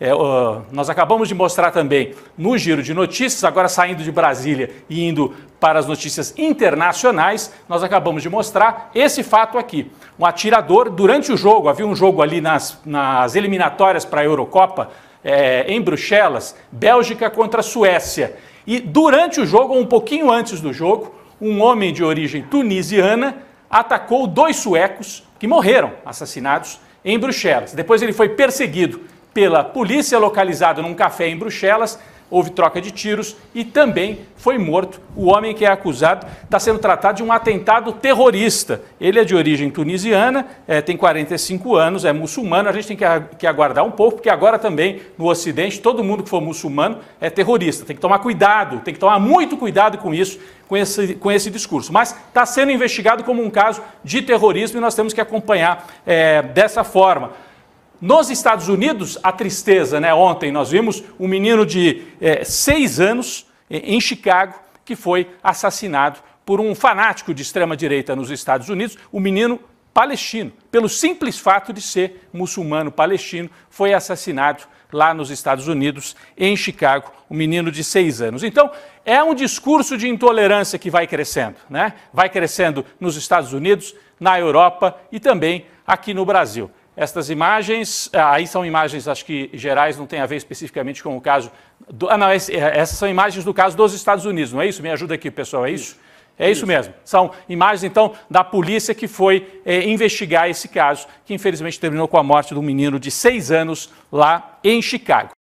É, uh, nós acabamos de mostrar também no giro de notícias, agora saindo de Brasília e indo para as notícias internacionais, nós acabamos de mostrar esse fato aqui. Um atirador, durante o jogo, havia um jogo ali nas, nas eliminatórias para a Eurocopa, é, em Bruxelas, Bélgica contra Suécia. E durante o jogo, ou um pouquinho antes do jogo, um homem de origem tunisiana atacou dois suecos que morreram assassinados em Bruxelas. Depois ele foi perseguido pela polícia localizada num café em Bruxelas. Houve troca de tiros e também foi morto. O homem que é acusado está sendo tratado de um atentado terrorista. Ele é de origem tunisiana, é, tem 45 anos, é muçulmano. A gente tem que, que aguardar um pouco, porque agora também no Ocidente todo mundo que for muçulmano é terrorista. Tem que tomar cuidado, tem que tomar muito cuidado com isso, com esse, com esse discurso. Mas está sendo investigado como um caso de terrorismo e nós temos que acompanhar é, dessa forma. Nos Estados Unidos, a tristeza, né? Ontem nós vimos um menino de é, seis anos eh, em Chicago que foi assassinado por um fanático de extrema-direita nos Estados Unidos, o um menino palestino, pelo simples fato de ser muçulmano palestino, foi assassinado lá nos Estados Unidos, em Chicago, um menino de seis anos. Então, é um discurso de intolerância que vai crescendo, né? Vai crescendo nos Estados Unidos, na Europa e também aqui no Brasil. Estas imagens, eh, aí são imagens, acho que gerais, não tem a ver especificamente com o caso. Do, ah, não, eh, essas são imagens do caso dos Estados Unidos, não é isso? Me ajuda aqui, pessoal, é isso? isso. É isso, isso, mesmo. São imagens, então, da polícia que foi é, investigar esse caso, que infelizmente terminou com a morte de um menino de seis anos lá em Chicago.